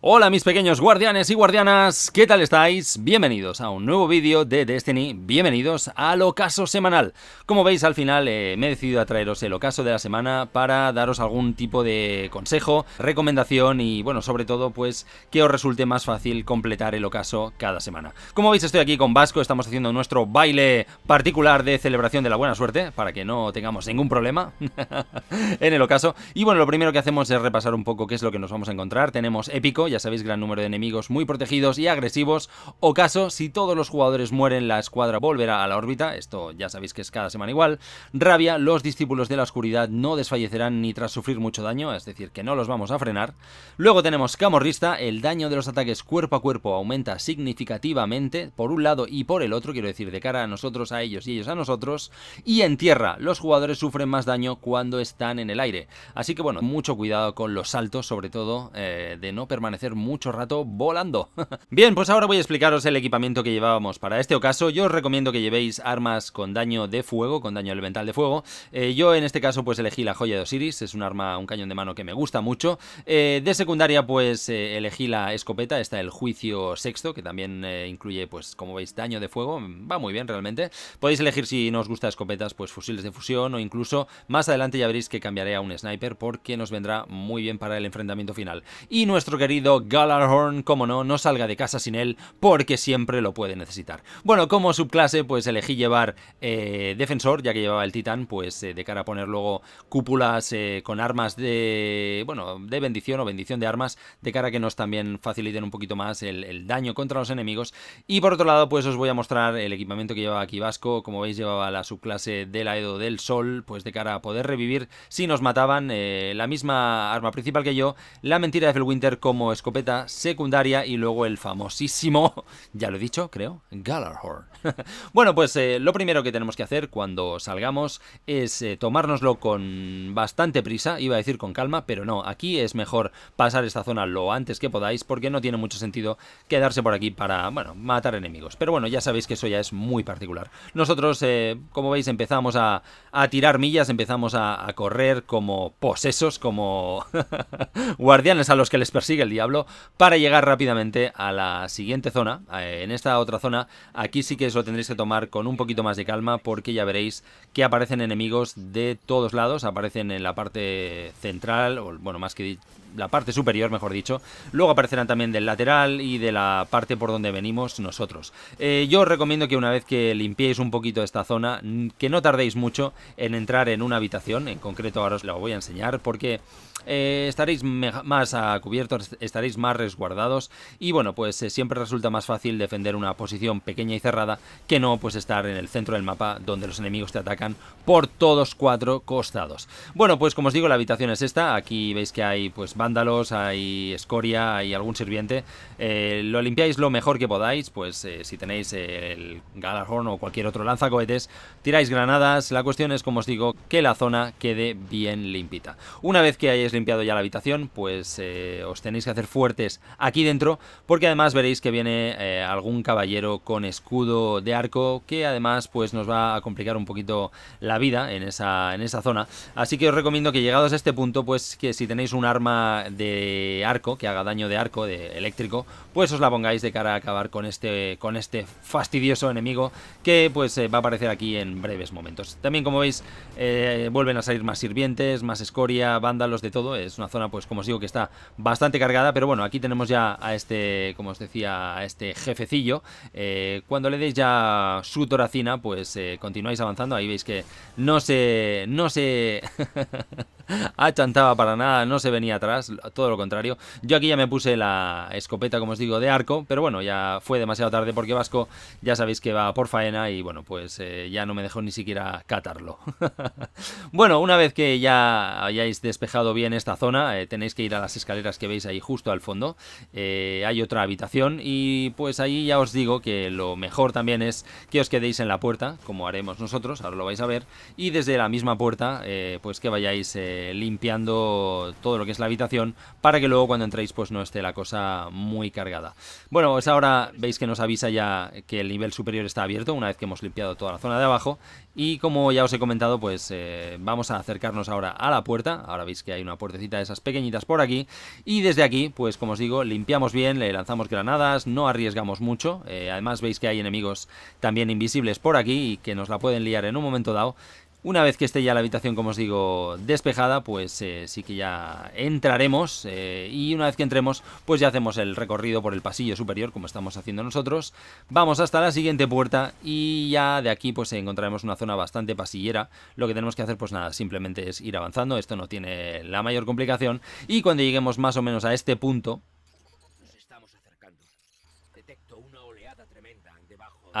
Hola mis pequeños guardianes y guardianas, ¿qué tal estáis? Bienvenidos a un nuevo vídeo de Destiny, bienvenidos al ocaso semanal. Como veis al final eh, me he decidido a traeros el ocaso de la semana para daros algún tipo de consejo, recomendación y bueno, sobre todo pues que os resulte más fácil completar el ocaso cada semana. Como veis estoy aquí con Vasco, estamos haciendo nuestro baile particular de celebración de la buena suerte, para que no tengamos ningún problema en el ocaso. Y bueno, lo primero que hacemos es repasar un poco qué es lo que nos vamos a encontrar, tenemos épico ya sabéis, gran número de enemigos muy protegidos y agresivos, o caso, si todos los jugadores mueren, la escuadra volverá a la órbita, esto ya sabéis que es cada semana igual, rabia, los discípulos de la oscuridad no desfallecerán ni tras sufrir mucho daño, es decir, que no los vamos a frenar. Luego tenemos camorrista, el daño de los ataques cuerpo a cuerpo aumenta significativamente, por un lado y por el otro, quiero decir, de cara a nosotros, a ellos y ellos a nosotros, y en tierra, los jugadores sufren más daño cuando están en el aire. Así que bueno, mucho cuidado con los saltos, sobre todo eh, de no permanecer hacer mucho rato volando. Bien, pues ahora voy a explicaros el equipamiento que llevábamos para este ocaso. Yo os recomiendo que llevéis armas con daño de fuego, con daño elemental de fuego. Eh, yo en este caso pues elegí la joya de Osiris, es un arma, un cañón de mano que me gusta mucho. Eh, de secundaria pues eh, elegí la escopeta, está el juicio sexto, que también incluye pues como veis daño de fuego, va muy bien realmente. Podéis elegir si no os gusta escopetas pues fusiles de fusión o incluso más adelante ya veréis que cambiaré a un sniper porque nos vendrá muy bien para el enfrentamiento final. Y nuestro querido Galarhorn, como no, no salga de casa sin él porque siempre lo puede necesitar. Bueno, como subclase pues elegí llevar eh, defensor, ya que llevaba el titán, pues eh, de cara a poner luego cúpulas eh, con armas de, bueno, de bendición o bendición de armas, de cara a que nos también faciliten un poquito más el, daño contra los enemigos. Y por otro lado, pues os voy a mostrar el equipamiento que llevaba aquí Vasco, como veis llevaba la subclase del Aedo del Sol, pues de cara a poder revivir si nos mataban la misma arma principal que yo, la mentira de Felwinter como escopeta secundaria y luego el famosísimo, ya lo he dicho, creo, Galarhorn. bueno, pues eh, lo primero que tenemos que hacer cuando salgamos es eh, tomárnoslo con bastante prisa, iba a decir con calma, pero no, aquí es mejor pasar esta zona lo antes que podáis porque no tiene mucho sentido quedarse por aquí para, bueno, matar enemigos. Pero bueno, ya sabéis que eso ya es muy particular. Nosotros, eh, como veis, empezamos a, tirar millas, empezamos a correr como posesos, como guardianes a los que les persigue el diablo para llegar rápidamente a la siguiente zona. Eh, en esta otra zona, aquí sí que os lo tendréis que tomar con un poquito más de calma porque ya veréis que aparecen enemigos de todos lados. Aparecen en la parte central, o bueno, más que la parte superior, mejor dicho. Luego aparecerán también del lateral y de la parte por donde venimos nosotros. Eh, yo os recomiendo que una vez que limpiéis un poquito esta zona, que no tardéis mucho en entrar en una habitación. En concreto ahora os lo voy a enseñar porque eh, estaréis más a cubierto, estaréis más resguardados y bueno, pues eh, siempre resulta más fácil defender una posición pequeña y cerrada que no pues estar en el centro del mapa donde los enemigos te atacan por todos cuatro costados. Bueno, pues como os digo, la habitación es esta, aquí veis que hay pues vándalos, hay escoria, hay algún sirviente, eh, lo limpiáis lo mejor que podáis, pues eh, si tenéis el Galarhorn o cualquier otro lanzacohetes, tiráis granadas, la cuestión es como os digo, que la zona quede bien limpita. Una vez que hayáis limpiado ya la habitación, pues os tenéis que hacer fuertes aquí dentro, porque además veréis que viene eh, algún caballero con escudo de arco, que además pues nos va a complicar un poquito la vida en esa, en esa zona. Así que os recomiendo que llegados a este punto, pues que si tenéis un arma de arco, que haga daño de arco, de eléctrico, pues os la pongáis de cara a acabar con este, con este fastidioso enemigo que pues eh, va a aparecer aquí en breves momentos. También como veis eh, vuelven a salir más sirvientes, más escoria, vándalos de todo. Es una zona pues como os digo que está bastante cargada, pero bueno, aquí tenemos ya a este, como os decía, a este jefecillo. Eh, cuando le deis ya su toracina, pues eh, continuáis avanzando. Ahí veis que no se... No se... achantaba ah, para nada, no se venía atrás, todo lo contrario. Yo aquí ya me puse la escopeta, como os digo, de arco, pero bueno, ya fue demasiado tarde porque Vasco ya sabéis que va por faena y bueno, pues eh, ya no me dejó ni siquiera catarlo. bueno, una vez que ya hayáis despejado bien esta zona, eh, tenéis que ir a las escaleras que veis ahí justo al fondo. Eh, hay otra habitación y pues ahí ya os digo que lo mejor también es que os quedéis en la puerta, como haremos nosotros, ahora lo vais a ver, y desde la misma puerta, pues que vayáis... Eh, limpiando todo lo que es la habitación para que luego cuando entréis pues no esté la cosa muy cargada. Bueno, pues ahora veis que nos avisa ya que el nivel superior está abierto una vez que hemos limpiado toda la zona de abajo y como ya os he comentado pues eh, vamos a acercarnos ahora a la puerta, ahora veis que hay una puertecita de esas pequeñitas por aquí y desde aquí pues como os digo limpiamos bien, le lanzamos granadas, no arriesgamos mucho, eh, además veis que hay enemigos también invisibles por aquí y que nos la pueden liar en un momento dado una vez que esté ya la habitación, como os digo, despejada, pues eh, sí que ya entraremos eh, y una vez que entremos, pues ya hacemos el recorrido por el pasillo superior, como estamos haciendo nosotros. Vamos hasta la siguiente puerta y ya de aquí pues encontraremos una zona bastante pasillera. Lo que tenemos que hacer pues nada, simplemente es ir avanzando, esto no tiene la mayor complicación y cuando lleguemos más o menos a este punto,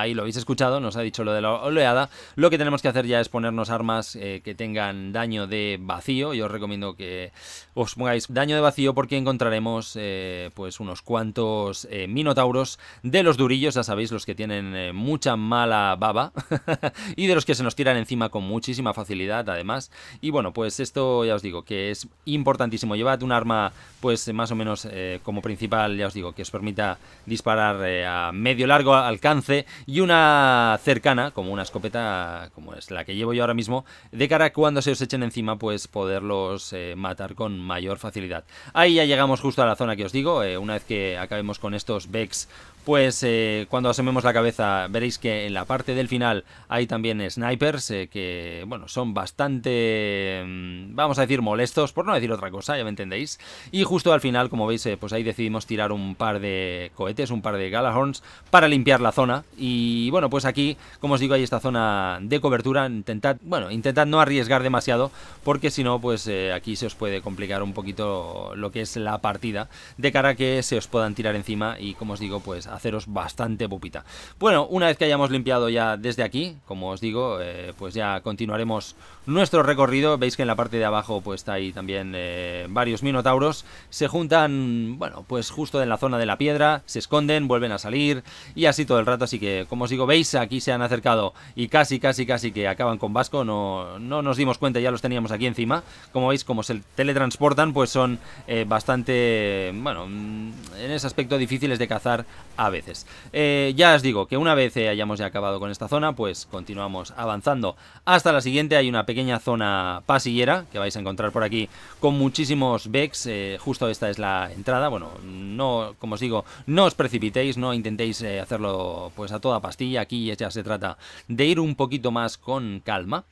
ahí lo habéis escuchado, nos ha dicho lo de la oleada. Lo que tenemos que hacer ya es ponernos armas eh, que tengan daño de vacío. Yo os recomiendo que os pongáis daño de vacío porque encontraremos eh, pues unos cuantos eh, minotauros de los durillos, ya sabéis, los que tienen mucha mala baba y de los que se nos tiran encima con muchísima facilidad además. Y bueno, pues esto ya os digo que es importantísimo. Llevad un arma pues más o menos como principal, ya os digo, que os permita disparar a medio largo alcance y una cercana, como una escopeta, como es la que llevo yo ahora mismo, de cara a cuando se os echen encima, pues poderlos eh, matar con mayor facilidad. Ahí ya llegamos justo a la zona que os digo, eh, una vez que acabemos con estos becks pues eh, cuando asomemos la cabeza veréis que en la parte del final hay también snipers eh, que, bueno, son bastante, mm, vamos a decir, molestos, por no decir otra cosa, ya me entendéis. Y justo al final, como veis, eh, pues ahí decidimos tirar un par de cohetes, un par de Galahorns para limpiar la zona. Y bueno, pues aquí, como os digo, hay esta zona de cobertura, intentad, bueno, intentad no arriesgar demasiado, porque si no, pues aquí se os puede complicar un poquito lo que es la partida, de cara que se os puedan tirar encima y, como os digo, pues haceros bastante pupita. Bueno, una vez que hayamos limpiado ya desde aquí, como os digo, eh, pues ya continuaremos nuestro recorrido. Veis que en la parte de abajo pues está ahí también eh, varios minotauros. Se juntan, bueno, pues justo en la zona de la piedra, se esconden, vuelven a salir y así todo el rato. Así que, como os digo, veis, aquí se han acercado y casi, casi, casi que acaban con Vasco. No, no nos dimos cuenta, ya los teníamos aquí encima. Como veis, como se teletransportan, pues son eh, bastante, bueno, mm, en ese aspecto difíciles de cazar a veces. Eh, ya os digo que una vez eh, hayamos acabado con esta zona, pues continuamos avanzando hasta la siguiente. Hay una pequeña zona pasillera que vais a encontrar por aquí con muchísimos becks. Eh, justo esta es la entrada. Bueno, no, como os digo, no os precipitéis, no intentéis hacerlo pues a toda pastilla. Aquí ya se trata de ir un poquito más con calma.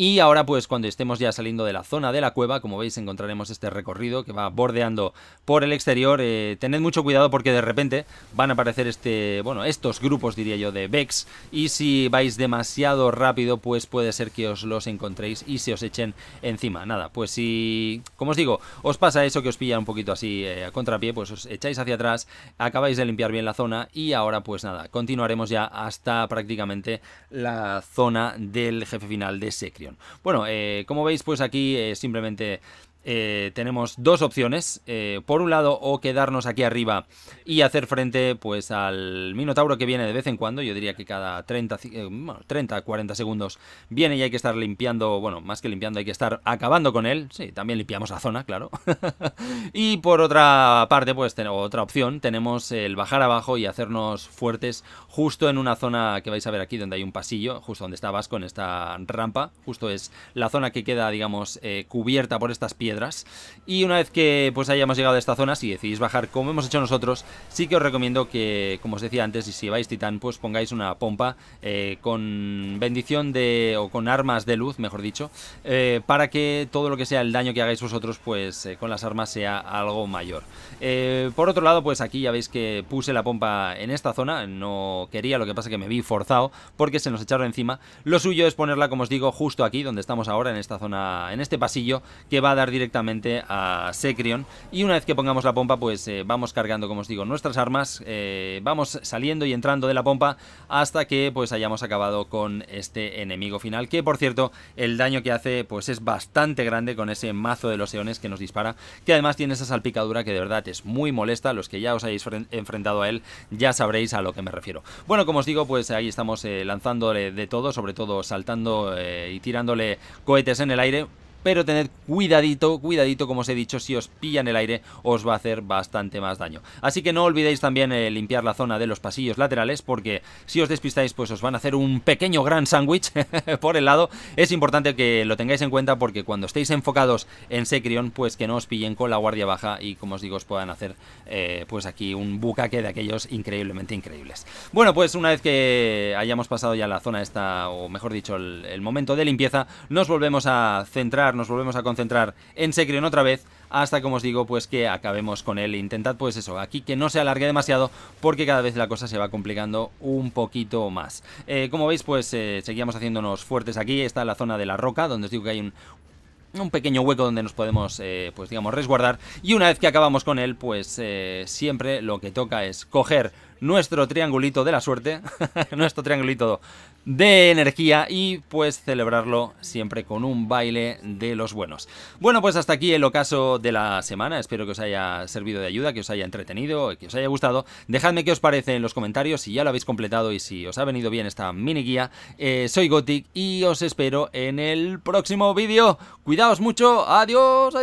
Y ahora pues cuando estemos ya saliendo de la zona de la cueva, como veis encontraremos este recorrido que va bordeando por el exterior. Eh, tened mucho cuidado porque de repente van a aparecer este, bueno, estos grupos diría yo de Vex y si vais demasiado rápido pues puede ser que os los encontréis y se os echen encima. Nada, pues si, como os digo, os pasa eso que os pilla un poquito así eh, a contrapié, pues os echáis hacia atrás, acabáis de limpiar bien la zona y ahora pues nada, continuaremos ya hasta prácticamente la zona del jefe final de Secrio. Bueno, eh, como veis, pues aquí eh, simplemente eh, tenemos dos opciones. Eh, por un lado, o quedarnos aquí arriba y hacer frente pues al Minotauro que viene de vez en cuando. Yo diría que cada 30, 30 40 segundos viene y hay que estar limpiando, bueno, más que limpiando, hay que estar acabando con él. Sí, también limpiamos la zona, claro. y por otra parte, pues otra opción, tenemos el bajar abajo y hacernos fuertes justo en una zona que vais a ver aquí donde hay un pasillo, justo donde estabas con esta rampa. Justo es la zona que queda, digamos, eh, cubierta por estas piedras y una vez que pues hayamos llegado a esta zona, si decidís bajar como hemos hecho nosotros, sí que os recomiendo que, como os decía antes, y si vais titán, pues pongáis una pompa eh, con bendición de o con armas de luz, mejor dicho, eh, para que todo lo que sea el daño que hagáis vosotros, pues eh, con las armas sea algo mayor. por otro lado, pues aquí ya veis que puse la pompa en esta zona, no quería, lo que pasa que me vi forzado porque se nos echaron encima. Lo suyo es ponerla, como os digo, justo aquí donde estamos ahora, en esta zona, en este pasillo, que va a dar directamente a Secrion. Y una vez que pongamos la pompa, pues eh, vamos cargando, como os digo, nuestras armas, eh, vamos saliendo y entrando de la pompa hasta que pues hayamos acabado con este enemigo final, que por cierto, el daño que hace pues es bastante grande con ese mazo de los eones que nos dispara, que además tiene esa salpicadura que de verdad es muy molesta, los que ya os hayáis enfrentado a él ya sabréis a lo que me refiero. Bueno, como os digo, pues ahí estamos eh, lanzándole de todo, sobre todo saltando y tirándole cohetes en el aire, pero tened cuidadito, cuidadito, como os he dicho, si os pillan el aire os va a hacer bastante más daño. Así que no olvidéis también eh, limpiar la zona de los pasillos laterales, porque si os despistáis, pues os van a hacer un pequeño gran sándwich por el lado. Es importante que lo tengáis en cuenta, porque cuando estéis enfocados en Secrion, pues que no os pillen con la guardia baja y, como os digo, os puedan hacer, eh, pues aquí un bucaque de aquellos increíblemente increíbles. Bueno, pues una vez que hayamos pasado ya la zona esta, o mejor dicho, el momento de limpieza, nos volvemos a centrar nos volvemos a concentrar en Secreon otra vez, hasta como os digo, pues que acabemos con él. Intentad pues eso, aquí que no se alargue demasiado, porque cada vez la cosa se va complicando un poquito más. Eh, como veis, pues eh, seguíamos haciéndonos fuertes aquí, está la zona de la roca, donde os digo que hay un, pequeño hueco donde nos podemos, eh, pues digamos, resguardar. Y una vez que acabamos con él, pues siempre lo que toca es coger nuestro triangulito de la suerte, nuestro triangulito de energía y pues celebrarlo siempre con un baile de los buenos. Bueno, pues hasta aquí el ocaso de la semana. Espero que os haya servido de ayuda, que os haya entretenido, que os haya gustado. Dejadme qué os parece en los comentarios si ya lo habéis completado y si os ha venido bien esta mini guía. Eh, soy Gothic y os espero en el próximo vídeo. Cuidaos mucho. adiós.